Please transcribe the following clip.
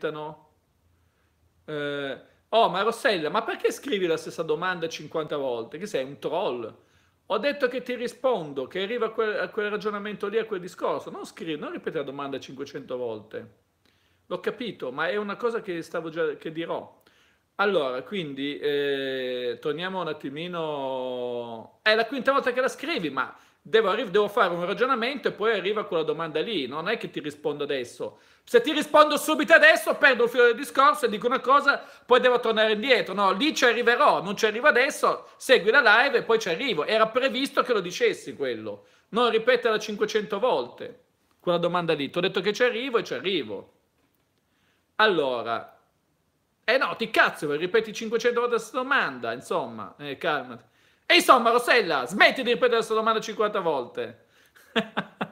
commentano. Eh, oh, ma Rossella, ma perché scrivi la stessa domanda 50 volte? Che sei un troll? Ho detto che ti rispondo, che arriva a quel, a quel ragionamento lì, a quel discorso. Non scrivi, non ripeti la domanda 500 volte. L'ho capito, ma è una cosa che, stavo già, che dirò. Allora, quindi eh, torniamo un attimino. È la quinta volta che la scrivi, ma devo, arri- devo, fare un ragionamento e poi arriva quella domanda lì. Non è che ti rispondo adesso. Se ti rispondo subito adesso, perdo il filo del discorso e dico una cosa, poi devo tornare indietro. No, lì ci arriverò, non ci arrivo adesso. Segui la live e poi ci arrivo. Era previsto che lo dicessi quello. Non ripeterla 500 volte quella domanda lì. Ti ho detto che ci arrivo e ci arrivo. Allora, eh no, ti cazzo, ripeti 500 volte questa domanda, insomma, eh, calmati. E insomma, Rossella, smetti di ripetere questa domanda 50 volte.